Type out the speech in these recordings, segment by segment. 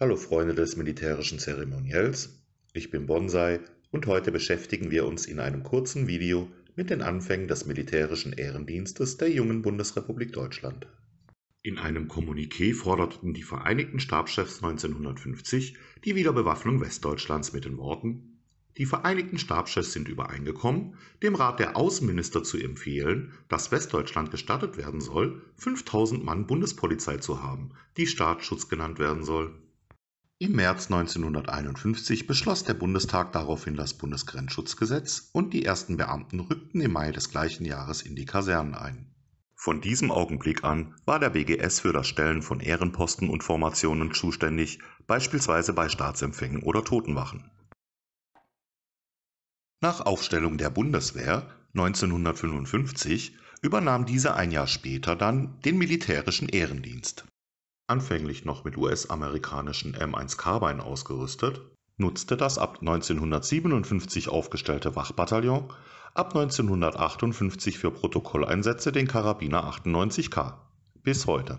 Hallo Freunde des militärischen Zeremoniells, ich bin Bonsai und heute beschäftigen wir uns in einem kurzen Video mit den Anfängen des militärischen Ehrendienstes der jungen Bundesrepublik Deutschland. In einem Kommuniqué forderten die Vereinigten Stabschefs 1950 die Wiederbewaffnung Westdeutschlands mit den Worten Die Vereinigten Stabschefs sind übereingekommen, dem Rat der Außenminister zu empfehlen, dass Westdeutschland gestattet werden soll, 5000 Mann Bundespolizei zu haben, die Staatsschutz genannt werden soll. Im März 1951 beschloss der Bundestag daraufhin das Bundesgrenzschutzgesetz und die ersten Beamten rückten im Mai des gleichen Jahres in die Kasernen ein. Von diesem Augenblick an war der BGS für das Stellen von Ehrenposten und Formationen zuständig, beispielsweise bei Staatsempfängen oder Totenwachen. Nach Aufstellung der Bundeswehr 1955 übernahm diese ein Jahr später dann den militärischen Ehrendienst anfänglich noch mit US-amerikanischen M1 Carbine ausgerüstet, nutzte das ab 1957 aufgestellte Wachbataillon ab 1958 für Protokolleinsätze den Karabiner 98K (bis heute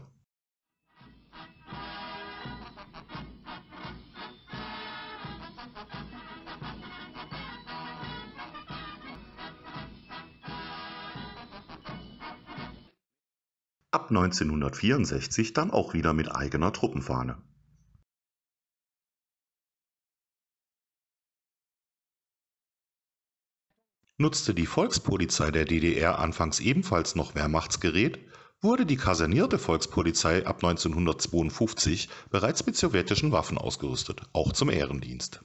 ab 1964 dann auch wieder mit eigener Truppenfahne. Nutzte die Volkspolizei der DDR anfangs ebenfalls noch Wehrmachtsgerät, wurde die kasernierte Volkspolizei ab 1952 bereits mit sowjetischen Waffen ausgerüstet, auch zum Ehrendienst